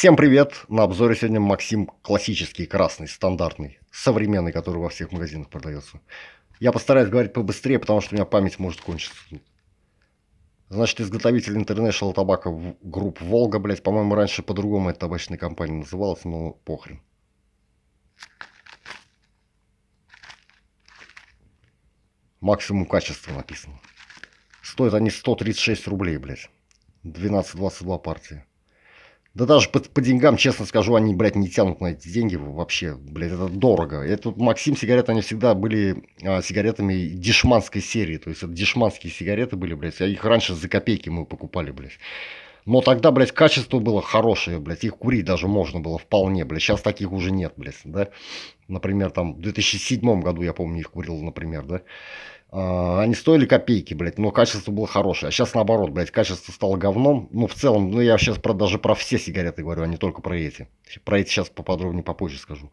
Всем привет! На обзоре сегодня Максим классический, красный, стандартный, современный, который во всех магазинах продается. Я постараюсь говорить побыстрее, потому что у меня память может кончиться. Значит, изготовитель International Tobacco Group Волга, блять, по-моему, раньше по-другому эта табачная компания называлась, но похрен. Максимум качества написано. Стоят они 136 рублей, блядь. 12-22 партии. Да даже по, по деньгам, честно скажу, они, блядь, не тянут на эти деньги вообще, блядь, это дорого. Это Максим сигареты, они всегда были а, сигаретами дешманской серии, то есть это дешманские сигареты были, блядь, я их раньше за копейки мы покупали, блядь. Но тогда, блядь, качество было хорошее, блядь, их курить даже можно было вполне, блядь, сейчас таких уже нет, блядь, да. Например, там в 2007 году, я помню, их курил, например, да. А, они стоили копейки, блядь, но качество было хорошее. А сейчас наоборот, блядь, качество стало говном. Ну, в целом, ну, я сейчас про, даже про все сигареты говорю, а не только про эти. Про эти сейчас поподробнее попозже скажу.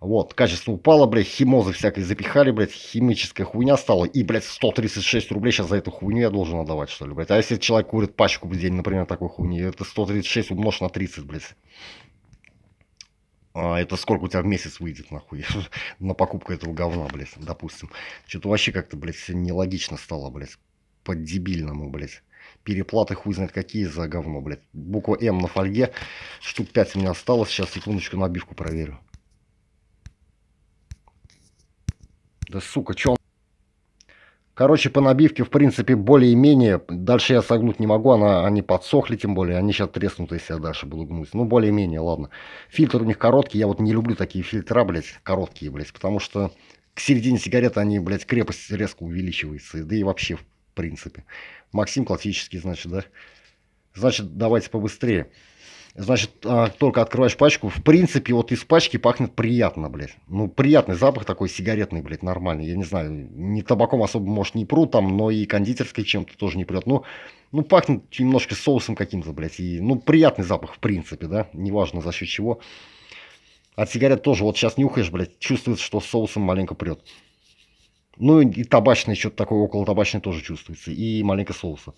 Вот, качество упало, блядь, химозы всякие запихали, блядь, химическая хуйня стала. И, блядь, 136 рублей сейчас за эту хуйню я должен отдавать, что ли, блядь. А если человек курит пачку в день, например, такой хуйни, это 136 умножь на 30, блядь а, это сколько у тебя в месяц выйдет, нахуй, на покупку этого говна, блядь, допустим. Что-то вообще как-то, блядь, все нелогично стало, блядь, по-дебильному, блядь. Переплаты хуй знает какие за говно, блядь. Буква М на фольге, штук 5 у меня осталось, сейчас секундочку набивку проверю. Да сука, чё он... Короче, по набивке, в принципе, более-менее. Дальше я согнуть не могу, она, они подсохли, тем более. Они сейчас треснут, если я дальше буду гнуть. Ну, более-менее, ладно. Фильтр у них короткий. Я вот не люблю такие фильтра, блядь, короткие, блядь. Потому что к середине сигареты они, блядь, крепость резко увеличивается. Да и вообще, в принципе. Максим классический, значит, да? Значит, давайте побыстрее. Значит, а, только открываешь пачку, в принципе, вот из пачки пахнет приятно, блядь. Ну, приятный запах такой сигаретный, блядь, нормальный. Я не знаю, не табаком особо, может, не прут там, но и кондитерской чем-то тоже не прет. Ну, ну, пахнет немножко соусом каким-то, блядь. И, ну, приятный запах, в принципе, да, неважно за счет чего. От сигарет тоже, вот сейчас нюхаешь, блядь, чувствуется, что соусом маленько прет. Ну, и табачный, что-то такое около табачный тоже чувствуется, и маленько соуса.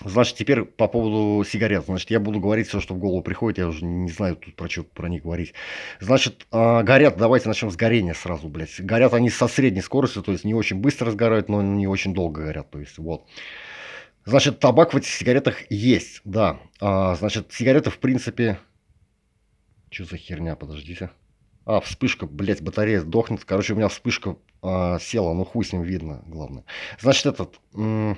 Значит, теперь по поводу сигарет. Значит, я буду говорить все, что в голову приходит. Я уже не знаю тут про что про них говорить. Значит, а, горят, давайте начнем с горения сразу, блядь. Горят они со средней скоростью, то есть не очень быстро разгорают, но не очень долго горят. То есть вот. Значит, табак в этих сигаретах есть, да. А, значит, сигареты, в принципе... Что за херня, подождите. А, вспышка, блядь, батарея сдохнет. Короче, у меня вспышка а, села, ну хуй с ним видно, главное. Значит, этот... М-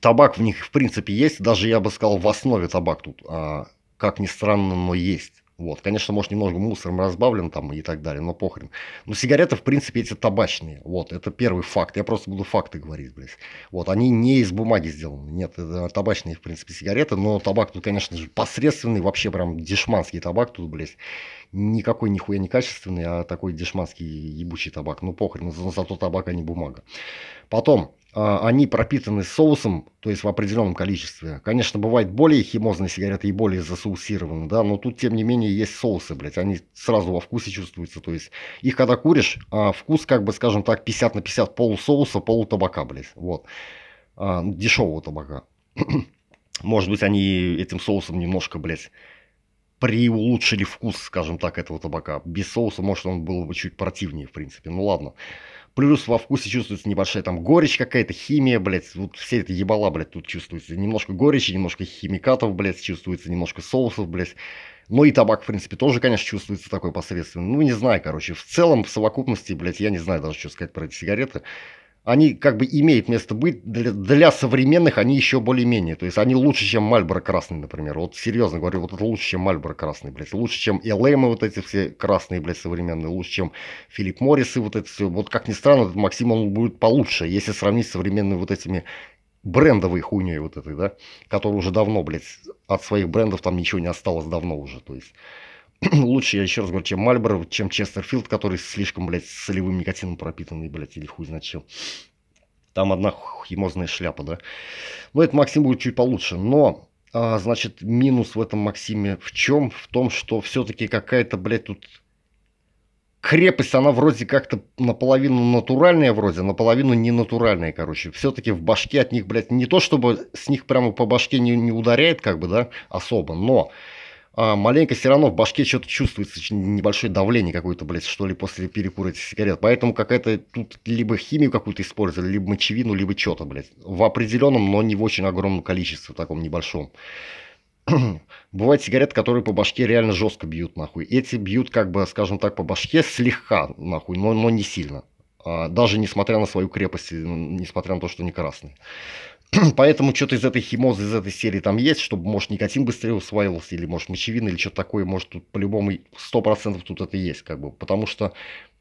табак в них, в принципе, есть. Даже, я бы сказал, в основе табак тут, а, как ни странно, но есть. Вот, конечно, может, немного мусором разбавлен там и так далее, но похрен. Но сигареты, в принципе, эти табачные. Вот, это первый факт. Я просто буду факты говорить, блядь. Вот, они не из бумаги сделаны. Нет, это табачные, в принципе, сигареты, но табак тут, конечно же, посредственный, вообще прям дешманский табак тут, блядь. Никакой нихуя не качественный, а такой дешманский ебучий табак. Ну, похрен, но зато табак, а не бумага. Потом, а, они пропитаны соусом, то есть в определенном количестве. Конечно, бывают более химозные сигареты и более засоусированные, да, но тут, тем не менее, есть соусы, блядь, они сразу во вкусе чувствуются, то есть их когда куришь, а, вкус, как бы, скажем так, 50 на 50, полусоуса, полутабака, блядь, вот, а, дешевого табака. Может быть, они этим соусом немножко, блядь, приулучшили вкус, скажем так, этого табака. Без соуса, может, он был бы чуть противнее, в принципе, ну Ладно. Плюс во вкусе чувствуется небольшая там горечь какая-то, химия, блядь. Вот все это ебала, блядь, тут чувствуется. Немножко горечи, немножко химикатов, блядь, чувствуется, немножко соусов, блядь. Ну и табак, в принципе, тоже, конечно, чувствуется такой посредственный. Ну, не знаю, короче. В целом, в совокупности, блядь, я не знаю даже, что сказать про эти сигареты они как бы имеют место быть, для, для современных они еще более-менее, то есть они лучше, чем Мальборо Красный, например, вот серьезно говорю, вот это лучше, чем Мальборо Красный, блядь, лучше, чем Элэймы вот эти все красные, блядь, современные, лучше, чем Филипп Моррисы вот это все, вот как ни странно, этот Максим, он будет получше, если сравнить с современными вот этими брендовой хуйней вот этой, да, которая уже давно, блядь, от своих брендов там ничего не осталось давно уже, то есть... лучше, я еще раз говорю, чем Мальборо, чем Честерфилд, который слишком, блядь, солевым никотином пропитанный, блядь, или хуй знает чем. Там одна химозная шляпа, да. Но этот Максим будет чуть получше. Но, а, значит, минус в этом Максиме в чем? В том, что все-таки какая-то, блядь, тут крепость, она вроде как-то наполовину натуральная, вроде, наполовину не натуральная, короче. Все-таки в башке от них, блядь, не то чтобы с них прямо по башке не, не ударяет, как бы, да, особо, но а, маленько все равно в башке что-то чувствуется, небольшое давление какое-то, блядь, что ли, после перекура этих сигарет. Поэтому какая-то тут либо химию какую-то использовали, либо мочевину, либо что-то, блядь. В определенном, но не в очень огромном количестве, в таком небольшом. Бывают сигареты, которые по башке реально жестко бьют, нахуй. Эти бьют, как бы, скажем так, по башке слегка, нахуй, но, но не сильно. А, даже несмотря на свою крепость, несмотря на то, что не красные. Поэтому что-то из этой химозы, из этой серии там есть, чтобы, может, никотин быстрее усваивался, или, может, мочевина, или что-то такое, может, тут по-любому 100% тут это есть, как бы, потому что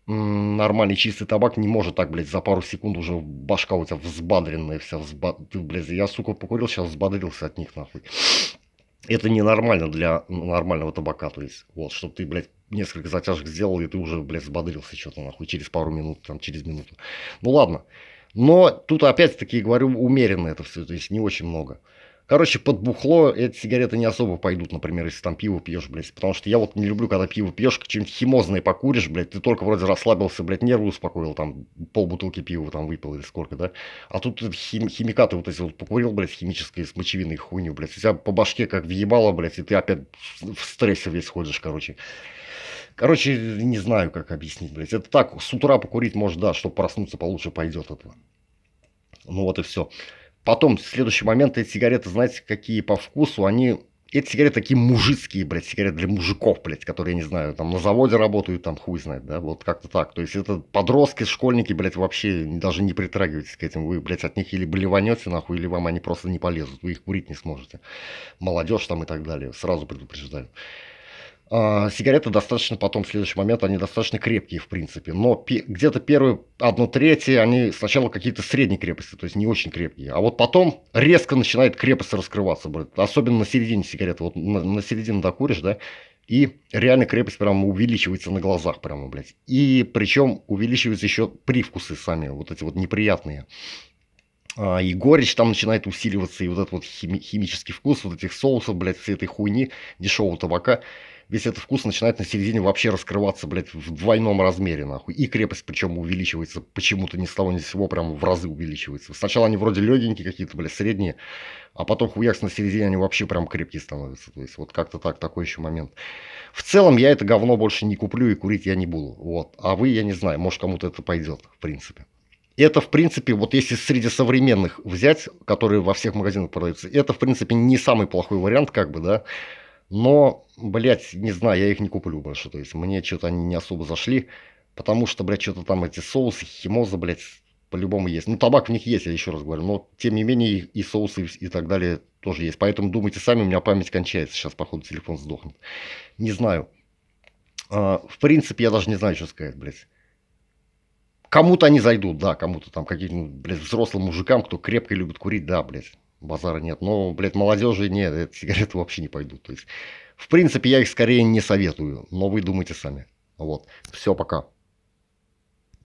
нормальный чистый табак не может так, блядь, за пару секунд уже башка у тебя взбадренная вся, взба... ты, блядь, я, сука, покурил, сейчас взбодрился от них, нахуй. Это ненормально для ну, нормального табака, то есть, вот, чтобы ты, блядь, несколько затяжек сделал, и ты уже, блядь, взбодрился что-то, нахуй, через пару минут, там, через минуту. Ну, ладно. Но тут опять-таки говорю умеренно это все, то есть не очень много. Короче, под бухло эти сигареты не особо пойдут, например, если там пиво пьешь, блядь. Потому что я вот не люблю, когда пиво пьешь, как чем-то химозное покуришь, блядь. Ты только вроде расслабился, блядь, нервы успокоил, там пол бутылки пива там выпил или сколько, да. А тут хим- химикаты вот эти вот покурил, блядь, химической с мочевиной хуйню, блядь. У тебя по башке как въебало, блядь, и ты опять в стрессе весь ходишь, короче. Короче, не знаю, как объяснить, блядь. Это так, с утра покурить, может, да, чтобы проснуться получше пойдет этого. Ну вот и все. Потом, следующий момент, эти сигареты, знаете, какие по вкусу, они... Эти сигареты такие мужицкие, блядь, сигареты для мужиков, блядь, которые, не знаю, там на заводе работают, там хуй знает, да, вот как-то так. То есть это подростки, школьники, блядь, вообще даже не притрагивайтесь к этим. Вы, блядь, от них или блеванете, нахуй, или вам они просто не полезут, вы их курить не сможете. Молодежь там и так далее, сразу предупреждаю. А, сигареты достаточно потом в следующий момент, они достаточно крепкие в принципе, но где-то первые одну треть они сначала какие-то средние крепости, то есть не очень крепкие, а вот потом резко начинает крепость раскрываться, брат. особенно на середине сигареты, вот на, на середину докуришь, да, и реально крепость прямо увеличивается на глазах прямо, блядь. И причем увеличиваются еще привкусы сами, вот эти вот неприятные. А, и горечь там начинает усиливаться, и вот этот вот хими- химический вкус вот этих соусов, блядь, всей этой хуйни, дешевого табака – весь этот вкус начинает на середине вообще раскрываться, блядь, в двойном размере, нахуй. И крепость причем увеличивается почему-то ни с того ни с сего, прям в разы увеличивается. Сначала они вроде легенькие какие-то, блядь, средние, а потом хуякс на середине они вообще прям крепкие становятся. То есть вот как-то так, такой еще момент. В целом я это говно больше не куплю и курить я не буду. Вот. А вы, я не знаю, может кому-то это пойдет, в принципе. Это, в принципе, вот если среди современных взять, которые во всех магазинах продаются, это, в принципе, не самый плохой вариант, как бы, да, но, блядь, не знаю, я их не куплю больше. То есть мне что-то они не особо зашли. Потому что, блядь, что-то там эти соусы, химоза, блядь, по-любому есть. Ну, табак в них есть, я еще раз говорю. Но, тем не менее, и соусы и так далее тоже есть. Поэтому думайте сами, у меня память кончается. Сейчас, походу, телефон сдохнет. Не знаю. А, в принципе, я даже не знаю, что сказать, блядь. Кому-то они зайдут, да, кому-то там, каким нибудь блядь, взрослым мужикам, кто крепко любит курить, да, блядь базара нет. Но, блядь, молодежи нет, это сигареты вообще не пойдут. То есть, в принципе, я их скорее не советую, но вы думайте сами. Вот. Все, пока.